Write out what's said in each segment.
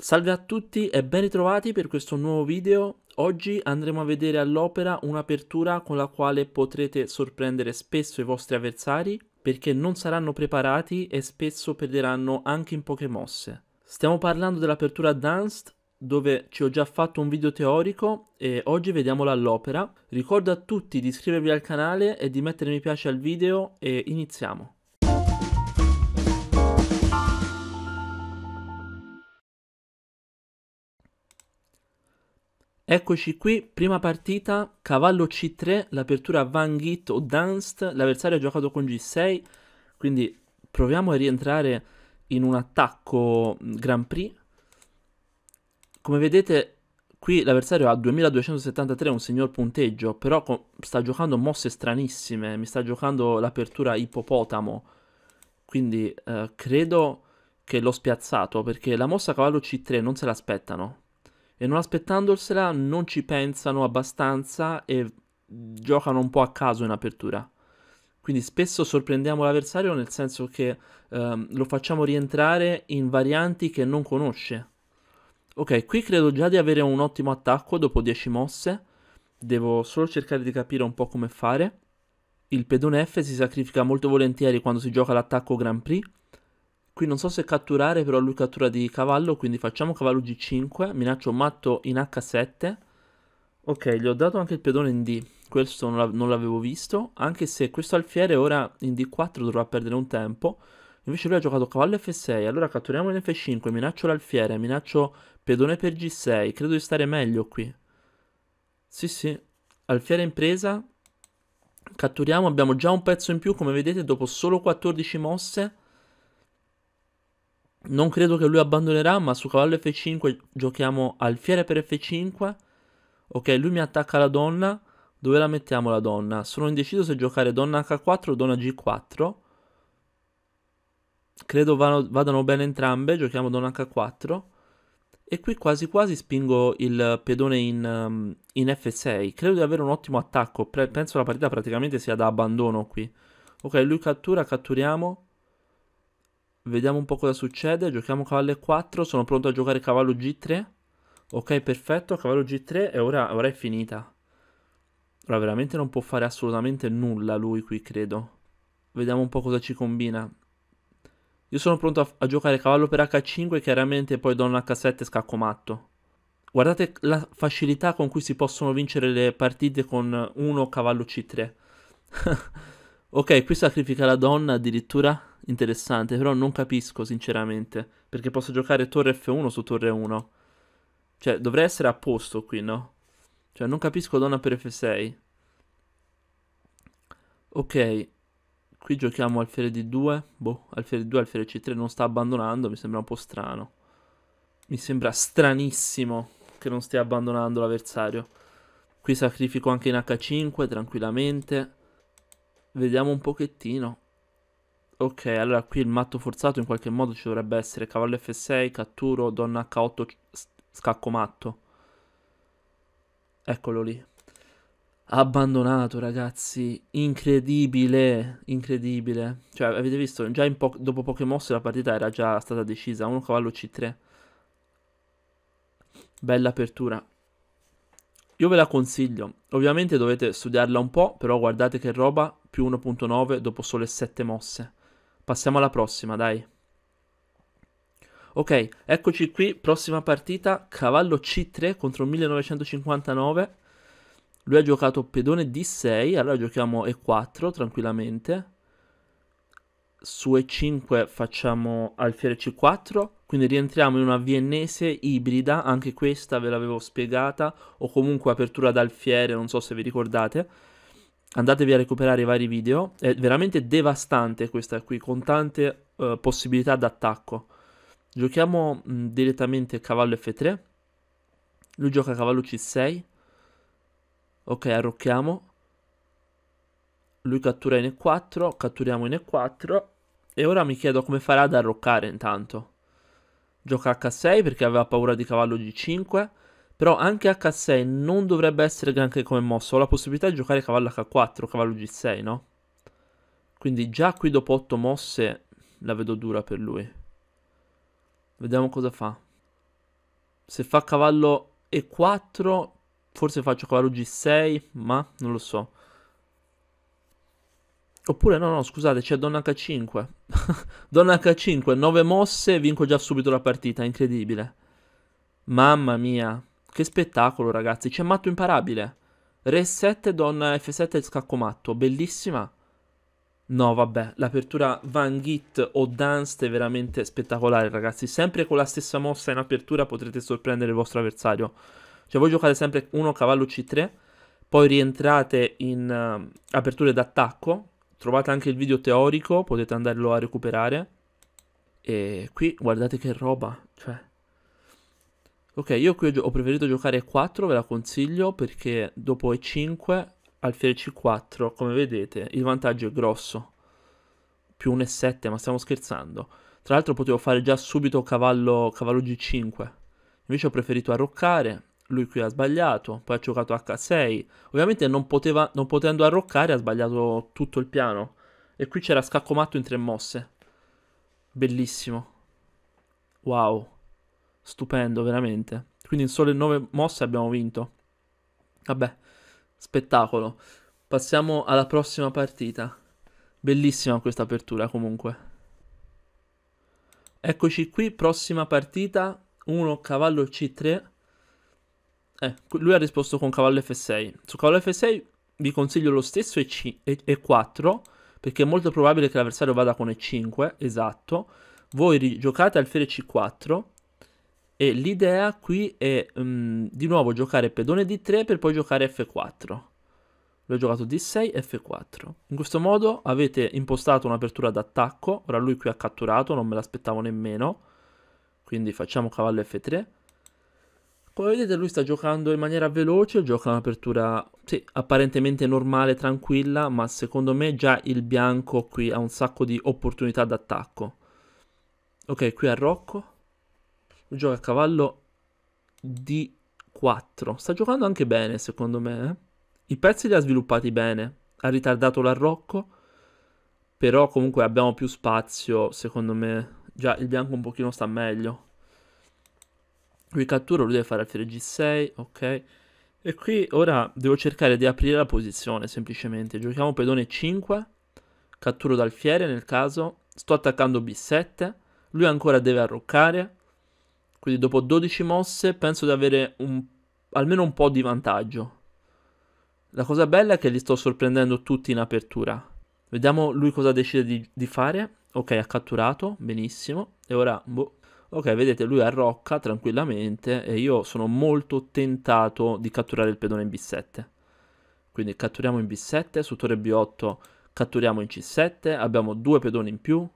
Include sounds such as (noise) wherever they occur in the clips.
Salve a tutti e ben ritrovati per questo nuovo video. Oggi andremo a vedere all'opera un'apertura con la quale potrete sorprendere spesso i vostri avversari perché non saranno preparati e spesso perderanno anche in poche mosse. Stiamo parlando dell'apertura Danced dove ci ho già fatto un video teorico e oggi vediamola all'opera. Ricordo a tutti di iscrivervi al canale e di mettere mi piace al video e iniziamo. Eccoci qui, prima partita, cavallo C3, l'apertura Van Git o Danst, l'avversario ha giocato con G6, quindi proviamo a rientrare in un attacco mm, Grand Prix. Come vedete qui l'avversario ha 2273, un signor punteggio, però sta giocando mosse stranissime, mi sta giocando l'apertura ippopotamo, quindi eh, credo che l'ho spiazzato perché la mossa cavallo C3 non se l'aspettano, e non aspettandosela non ci pensano abbastanza e giocano un po' a caso in apertura. Quindi spesso sorprendiamo l'avversario nel senso che ehm, lo facciamo rientrare in varianti che non conosce. Ok, qui credo già di avere un ottimo attacco dopo 10 mosse. Devo solo cercare di capire un po' come fare. Il pedone F si sacrifica molto volentieri quando si gioca l'attacco Grand Prix Qui non so se catturare, però lui cattura di cavallo, quindi facciamo cavallo G5, minaccio matto in H7. Ok, gli ho dato anche il pedone in D, questo non l'avevo visto, anche se questo alfiere ora in D4 dovrà perdere un tempo. Invece lui ha giocato cavallo F6, allora catturiamo in F5, minaccio l'alfiere, minaccio pedone per G6, credo di stare meglio qui. Sì, sì, alfiere in presa, catturiamo, abbiamo già un pezzo in più, come vedete dopo solo 14 mosse non credo che lui abbandonerà, ma su cavallo F5 giochiamo alfiere per F5. Ok, lui mi attacca la donna. Dove la mettiamo la donna? Sono indeciso se giocare donna H4 o donna G4. Credo vadano bene entrambe, giochiamo donna H4. E qui quasi quasi spingo il pedone in, um, in F6. Credo di avere un ottimo attacco, penso la partita praticamente sia da abbandono qui. Ok, lui cattura, catturiamo. Vediamo un po' cosa succede. Giochiamo cavallo E4. Sono pronto a giocare cavallo G3. Ok, perfetto. Cavallo G3 e ora, ora è finita. Ora veramente non può fare assolutamente nulla lui qui, credo. Vediamo un po' cosa ci combina. Io sono pronto a, a giocare cavallo per H5, chiaramente poi donna H7 scacco matto. Guardate la facilità con cui si possono vincere le partite con 1 cavallo C3. (laughs) Ok, qui sacrifica la donna addirittura. Interessante, però non capisco sinceramente. Perché posso giocare torre F1 su torre 1. Cioè, dovrei essere a posto qui, no? Cioè, non capisco donna per F6. Ok. Qui giochiamo alfiere D2. Boh, alfiere D2, alfiere C3. Non sta abbandonando, mi sembra un po' strano. Mi sembra stranissimo che non stia abbandonando l'avversario. Qui sacrifico anche in H5, tranquillamente. Vediamo un pochettino. Ok, allora qui il matto forzato in qualche modo ci dovrebbe essere cavallo F6, catturo, donna H8, scacco matto. Eccolo lì. Abbandonato, ragazzi. Incredibile, incredibile. Cioè, avete visto, già po dopo poche mosse la partita era già stata decisa. 1 cavallo C3. Bella apertura. Io ve la consiglio. Ovviamente dovete studiarla un po', però guardate che roba più 1.9 dopo sole 7 mosse. Passiamo alla prossima, dai. Ok, eccoci qui, prossima partita, cavallo C3 contro 1959. Lui ha giocato pedone D6, allora giochiamo E4 tranquillamente. Su E5 facciamo alfiere C4, quindi rientriamo in una viennese ibrida, anche questa ve l'avevo spiegata, o comunque apertura d'alfiere, non so se vi ricordate andatevi a recuperare i vari video, è veramente devastante questa qui, con tante uh, possibilità d'attacco. Giochiamo mh, mm, direttamente cavallo F3, lui gioca cavallo C6, ok arrocchiamo, lui cattura in E4, catturiamo in E4 e ora mi chiedo come farà ad arroccare intanto. Gioca H6 perché aveva paura di cavallo G5, però anche H6 non dovrebbe essere granché come mossa. Ho la possibilità di giocare cavallo H4, cavallo G6, no? Quindi già qui dopo 8 mosse la vedo dura per lui. Vediamo cosa fa. Se fa cavallo E4, forse faccio cavallo G6, ma non lo so. Oppure no, no, scusate, c'è donna H5. (laughs) donna H5, 9 mosse, vinco già subito la partita, incredibile. Mamma mia. Che spettacolo, ragazzi. C'è matto imparabile. Re 7, donna F7 e scacco matto. Bellissima. No, vabbè, l'apertura Van Git o Dunst è veramente spettacolare, ragazzi. Sempre con la stessa mossa in apertura potrete sorprendere il vostro avversario. Cioè, voi giocate sempre 1 cavallo C3, poi rientrate in uh, aperture d'attacco. Trovate anche il video teorico, potete andarlo a recuperare. E qui guardate che roba, cioè Ok, io qui ho preferito giocare e 4, ve la consiglio, perché dopo E5 alfiere C4, come vedete, il vantaggio è grosso. Più 1,7, ma stiamo scherzando. Tra l'altro potevo fare già subito cavallo, cavallo G5. Invece ho preferito arroccare, lui qui ha sbagliato, poi ha giocato H6. Ovviamente non, poteva, non potendo arroccare ha sbagliato tutto il piano. E qui c'era scacco matto in tre mosse. Bellissimo. Wow stupendo veramente. Quindi in sole 9 mosse abbiamo vinto. Vabbè, spettacolo. Passiamo alla prossima partita. Bellissima questa apertura comunque. Eccoci qui, prossima partita, 1 cavallo C3. Eh, lui ha risposto con cavallo F6. Su cavallo F6 vi consiglio lo stesso E4, e E4 perché è molto probabile che l'avversario vada con E5, esatto. Voi giocate alfiere C4 e l'idea qui è um, di nuovo giocare pedone D3 per poi giocare F4. L'ho giocato D6, F4. In questo modo avete impostato un'apertura d'attacco. Ora lui qui ha catturato, non me l'aspettavo nemmeno. Quindi facciamo cavallo F3. Come vedete lui sta giocando in maniera veloce, gioca un'apertura sì, apparentemente normale, tranquilla, ma secondo me già il bianco qui ha un sacco di opportunità d'attacco. Ok, qui a Rocco gioca a cavallo D4. Sta giocando anche bene, secondo me. Eh. I pezzi li ha sviluppati bene. Ha ritardato l'arrocco. Però comunque abbiamo più spazio, secondo me. Già il bianco un pochino sta meglio. Lui cattura, lui deve fare alfiere G6, ok. E qui ora devo cercare di aprire la posizione, semplicemente. Giochiamo pedone 5. Catturo d'alfiere nel caso. Sto attaccando B7. Lui ancora deve arroccare. Quindi dopo 12 mosse penso di avere un, almeno un po' di vantaggio. La cosa bella è che li sto sorprendendo tutti in apertura. Vediamo lui cosa decide di, di fare. Ok, ha catturato, benissimo. E ora, boh. Ok, vedete, lui arrocca tranquillamente e io sono molto tentato di catturare il pedone in B7. Quindi catturiamo in B7, su torre B8 catturiamo in C7, abbiamo due pedoni in più.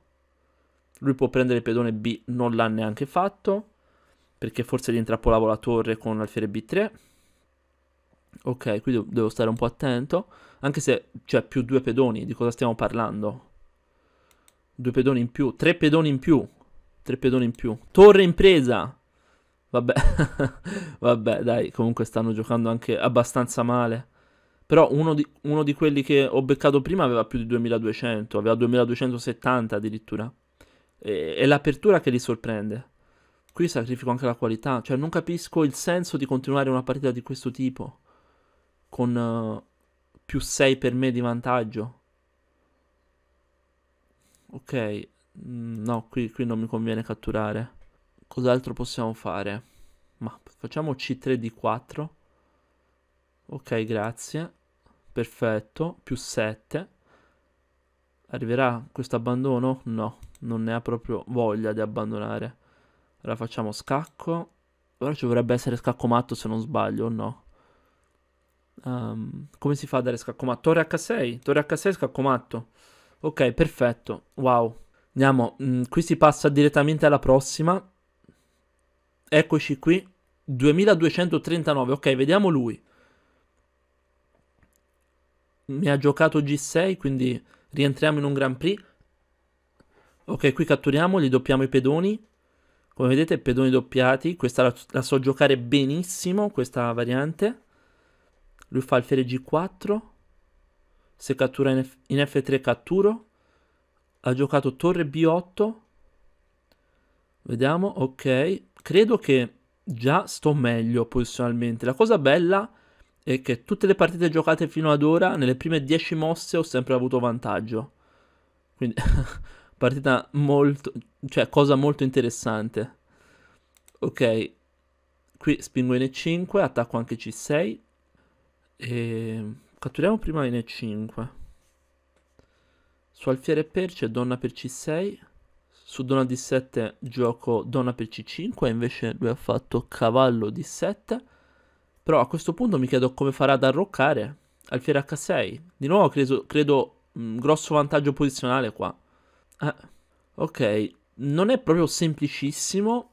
Lui può prendere il pedone B, non l'ha neanche fatto perché forse li intrappolavo la torre con alfiere B3. Ok, qui devo stare un po' attento, anche se c'è cioè, più due pedoni, di cosa stiamo parlando? Due pedoni in più, tre pedoni in più, tre pedoni in più. Torre impresa! Vabbè, (laughs) vabbè, dai, comunque stanno giocando anche abbastanza male. Però uno di, uno di, quelli che ho beccato prima aveva più di 2200, aveva 2270 addirittura. E, è l'apertura che li sorprende. Qui sacrifico anche la qualità. Cioè, non capisco il senso di continuare una partita di questo tipo. Con uh, più 6 per me di vantaggio. Ok. Mm, no, qui, qui non mi conviene catturare. Cos'altro possiamo fare? Ma facciamo C3 di 4. Ok, grazie. Perfetto. Più 7. Arriverà questo abbandono? No, non ne ha proprio voglia di abbandonare. Allora facciamo scacco. Ora ci dovrebbe essere scacco matto se non sbaglio, o no? Um, come si fa a dare scacco matto? Torre H6, torre H6 scacco matto. Ok, perfetto. Wow. Andiamo, mm, qui si passa direttamente alla prossima. Eccoci qui. 2239, ok, vediamo lui. Mi ha giocato G6, quindi rientriamo in un Grand Prix. Ok, qui catturiamo, gli doppiamo i pedoni. Come vedete pedoni doppiati, questa la, la so giocare benissimo, questa variante. Lui fa alfiere G4. Se cattura in, F in F3 catturo. Ha giocato torre B8. Vediamo, ok. Credo che già sto meglio posizionalmente. La cosa bella è che tutte le partite giocate fino ad ora, nelle prime 10 mosse ho sempre avuto vantaggio. Quindi (laughs) partita molto, cioè cosa molto interessante. Ok, qui spingo in E5, attacco anche C6 e ehm, catturiamo prima in E5. Su alfiere perce, donna per C6, su donna D7 gioco donna per C5 invece lui ha fatto cavallo D7. Però a questo punto mi chiedo come farà ad arroccare alfiere H6. Di nuovo credo, credo mh, grosso vantaggio posizionale qua. Eh, ok, non è proprio semplicissimo,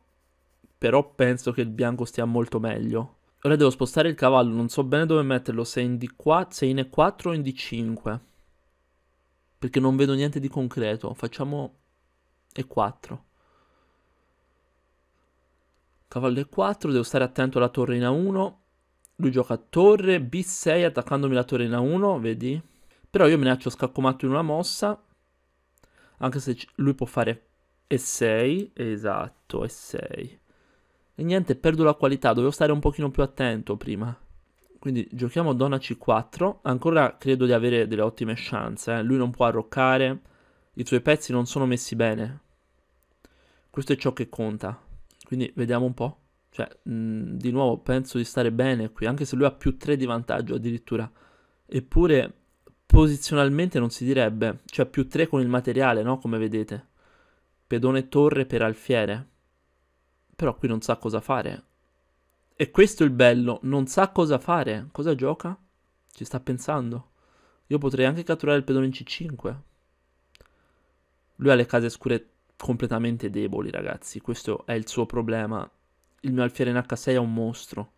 però penso che il bianco stia molto meglio. Ora devo spostare il cavallo, non so bene dove metterlo, se in, D4, se in E4 o in D5. Perché non vedo niente di concreto, facciamo E4. Cavallo E4, devo stare attento alla torre in A1. Lui gioca a torre B6 attaccandomi la torre in A1, vedi? Però io me ne faccio scaccomatto in una mossa anche se lui può fare E6, esatto, E6. E niente, perdo la qualità, dovevo stare un pochino più attento prima. Quindi giochiamo donna C4, ancora credo di avere delle ottime chance, eh. lui non può arroccare, i suoi pezzi non sono messi bene. Questo è ciò che conta. Quindi vediamo un po'. Cioè, mh, mhmm, di nuovo, penso di stare bene qui, anche se lui ha più 3 di vantaggio addirittura. Eppure Posizionalmente non si direbbe, cioè più 3 con il materiale, no? Come vedete. Pedone torre per alfiere. Però qui non sa cosa fare. E questo è il bello, non sa cosa fare. Cosa gioca? Ci sta pensando. Io potrei anche catturare il pedone in C5. Lui ha le case scure completamente deboli, ragazzi. Questo è il suo problema. Il mio alfiere in H6 è un mostro.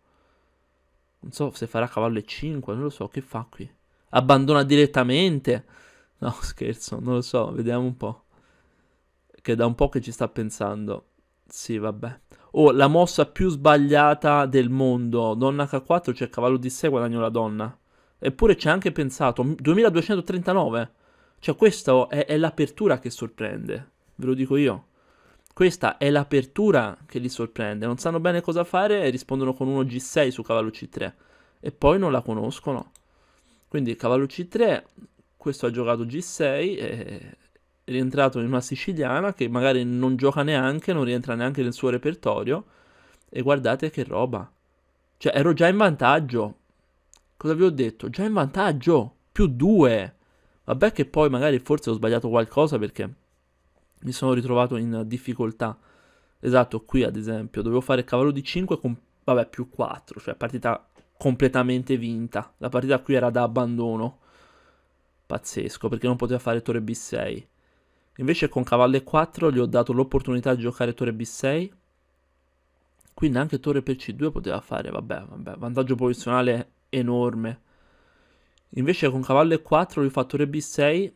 Non so se farà cavallo E5, non lo so, che fa qui? abbandona direttamente. No, (laughs) scherzo, non lo so, vediamo un po'. Che da un po' che ci sta pensando. Sì, vabbè. Oh, la mossa più sbagliata del mondo. Donna H4 c'è cioè cavallo di 6 guadagno la donna. Eppure ci ha anche pensato. 2239. Cioè questa è, è l'apertura che sorprende. Ve lo dico io. Questa è l'apertura che li sorprende. Non sanno bene cosa fare e rispondono con uno G6 su cavallo C3. E poi non la conoscono. Quindi cavallo C3, questo ha giocato G6 eh, è rientrato in una siciliana che magari non gioca neanche, non rientra neanche nel suo repertorio. E guardate che roba. Cioè, ero già in vantaggio. Cosa vi ho detto? Già in vantaggio. Più due. Vabbè che poi magari forse ho sbagliato qualcosa perché mi sono ritrovato in difficoltà. Esatto, qui ad esempio dovevo fare cavallo di 5 con, vabbè, più 4, cioè partita completamente vinta. La partita qui era da abbandono. Pazzesco, perché non poteva fare torre B6. Invece con cavallo E4 gli ho dato l'opportunità di giocare torre B6. Quindi anche torre per C2 poteva fare, vabbè, vabbè, vantaggio posizionale enorme. Invece con cavallo E4 lui fa torre B6,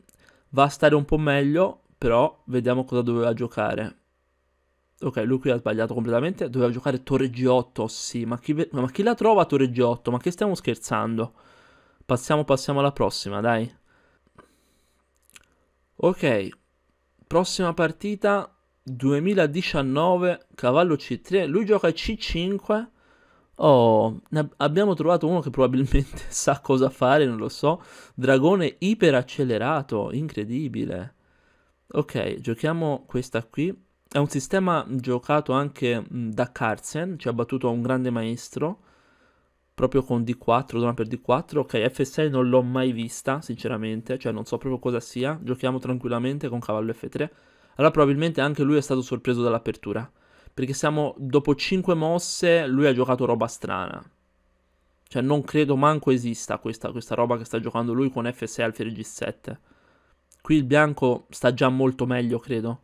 va a stare un po' meglio, però vediamo cosa doveva giocare. Ok, lui qui ha sbagliato completamente. Doveva giocare Torre G8, sì. Ma chi, ma chi la trova Torre G8? Ma che stiamo scherzando? Passiamo, passiamo alla prossima, dai. Ok, prossima partita 2019, cavallo C3. Lui gioca C5. Oh, abbiamo trovato uno che probabilmente (laughs) sa cosa fare, non lo so. Dragone iperaccelerato, incredibile. Ok, giochiamo questa qui. È un sistema giocato anche mh, da Carlsen, cioè battuto a un grande maestro, proprio con D4, donna per D4. Ok, F6 non l'ho mai vista, sinceramente, cioè non so proprio cosa sia. Giochiamo tranquillamente con cavallo F3. Allora probabilmente anche lui è stato sorpreso dall'apertura, perché siamo dopo 5 mosse, lui ha giocato roba strana. Cioè non credo manco esista questa, questa roba che sta giocando lui con F6 alfiere G7. Qui il bianco sta già molto meglio, credo.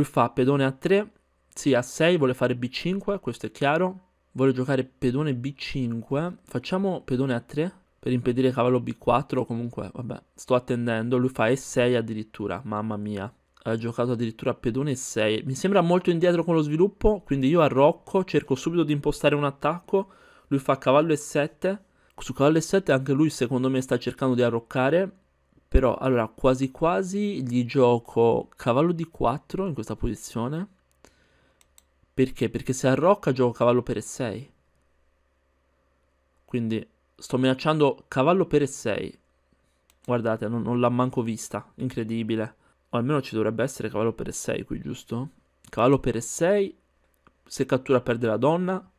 Lui fa pedone a 3, sì a 6, vuole fare b5, questo è chiaro. Vuole giocare pedone b5, facciamo pedone a 3 per impedire cavallo b4 comunque, vabbè, sto attendendo. Lui fa e6 addirittura, mamma mia. Ha giocato addirittura pedone e6. Mi sembra molto indietro con lo sviluppo, quindi io arrocco, cerco subito di impostare un attacco. Lui fa cavallo e7. Su cavallo e7 anche lui secondo me sta cercando di arroccare però allora quasi quasi gli gioco cavallo di 4 in questa posizione. Perché? Perché se arrocca gioco cavallo per E6. Quindi sto minacciando cavallo per E6. Guardate, non, non l'ha manco vista. Incredibile. O almeno ci dovrebbe essere cavallo per E6 qui, giusto? Cavallo per E6. Se cattura perde la donna.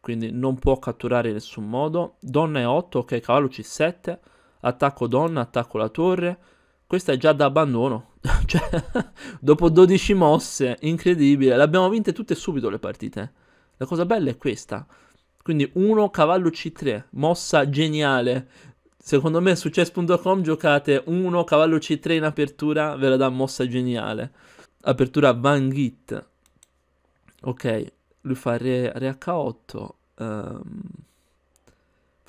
Quindi non può catturare in nessun modo. Donna E8, ok, cavallo C7 attacco donna, attacco la torre. Questa è già da abbandono, (laughs) cioè dopo 12 mosse, incredibile, Le abbiamo vinte tutte subito le partite. La cosa bella è questa. Quindi 1 cavallo C3, mossa geniale. Secondo me su chess.com giocate 1 cavallo C3 in apertura, ve la dà mossa geniale. Apertura Van Git. Ok, lui fa re, re H8. Um...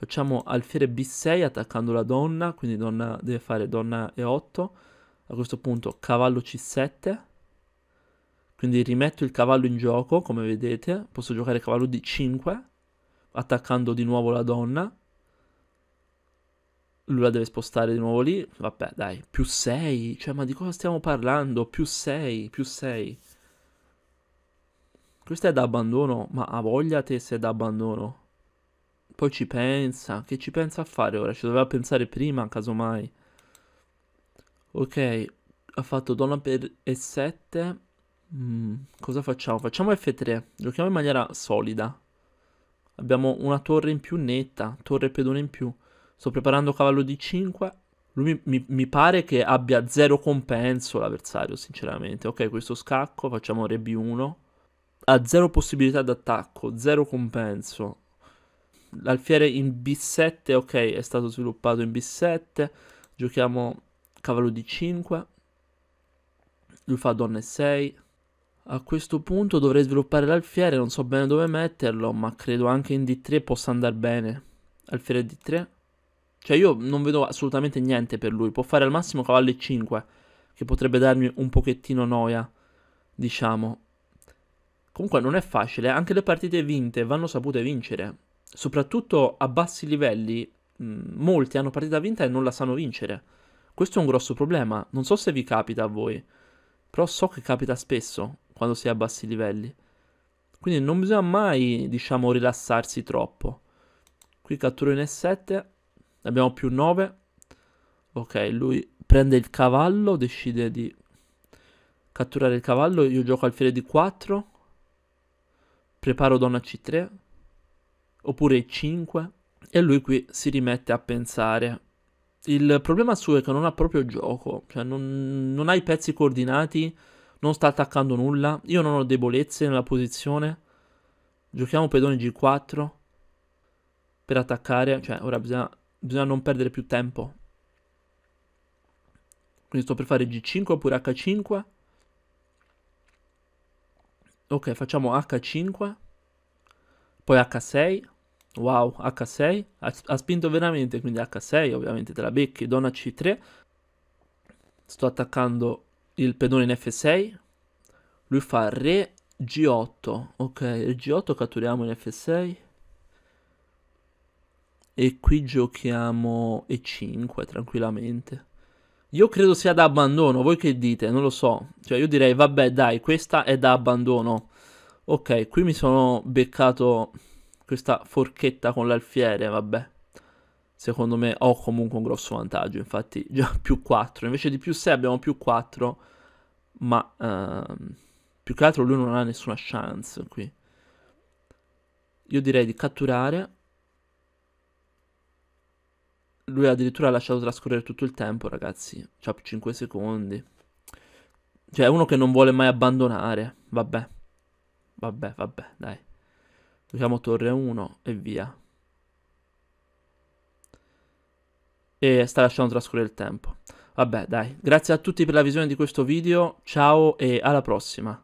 Facciamo alfiere B6 attaccando la donna, quindi donna deve fare donna E8. A questo punto cavallo C7. Quindi rimetto il cavallo in gioco, come vedete. Posso giocare cavallo D5, attaccando di nuovo la donna. Lui la deve spostare di nuovo lì. Vabbè, dai, più 6. Cioè, ma di cosa stiamo parlando? Più 6, più 6. Questo è da abbandono, ma ha voglia te se è da abbandono. Poi ci pensa. Che ci pensa a fare ora? Ci doveva pensare prima, casomai. Ok. Ha fatto donna per E7. Mm, cosa facciamo? Facciamo F3. Giochiamo in maniera solida. Abbiamo una torre in più netta. Torre pedone in più. Sto preparando cavallo d 5. Lui mi, mi, pare che abbia zero compenso l'avversario, sinceramente. Ok, questo scacco, facciamo re B1. Ha zero possibilità d'attacco, zero compenso l'alfiere in B7, ok, è stato sviluppato in B7. Giochiamo cavallo D5. Lui fa donna E6. A questo punto dovrei sviluppare l'alfiere, non so bene dove metterlo, ma credo anche in D3 possa andare bene. Alfiere D3. Cioè io non vedo assolutamente niente per lui, può fare al massimo cavallo E5, che potrebbe darmi un pochettino noia, diciamo. Comunque non è facile, anche le partite vinte vanno sapute vincere soprattutto a bassi livelli, mm, molti hanno partita vinta e non la sanno vincere. Questo è un grosso problema, non so se vi capita a voi, però so che capita spesso quando si è a bassi livelli. Quindi non bisogna mai, diciamo, rilassarsi troppo. Qui catturo in E7, abbiamo più 9. Ok, lui prende il cavallo, decide di catturare il cavallo, io gioco alfiere di 4. Preparo donna C3 oppure 5 e lui qui si rimette a pensare. Il problema suo è che non ha proprio gioco, cioè non, non ha i pezzi coordinati, non sta attaccando nulla, io non ho debolezze nella posizione. Giochiamo pedone G4 per attaccare, cioè ora bisogna, bisogna non perdere più tempo. Quindi sto per fare G5 oppure H5. Ok, facciamo H5, poi H6, Wow, H6, ha, ha spinto veramente, quindi H6 ovviamente te la becchi, donna C3, sto attaccando il pedone in F6, lui fa re G8, ok, il G8 catturiamo in F6, e qui giochiamo E5 tranquillamente. Io credo sia da abbandono, voi che dite? Non lo so. Cioè io direi vabbè dai, questa è da abbandono. Ok, qui mi sono beccato questa forchetta con l'alfiere, vabbè, secondo me ho comunque un grosso vantaggio, infatti (laughs) già più 4, invece di più 6 abbiamo più 4, ma ehm, più che altro lui non ha nessuna chance qui. Io direi di catturare. Lui addirittura ha lasciato trascorrere tutto il tempo, ragazzi. C'ha 5 secondi. Cioè, è uno che non vuole mai abbandonare. Vabbè. Vabbè, vabbè, dai. Tocchiamo torre 1 e via. E sta lasciando trascorrere il tempo. Vabbè, dai. Grazie a tutti per la visione di questo video. Ciao e alla prossima.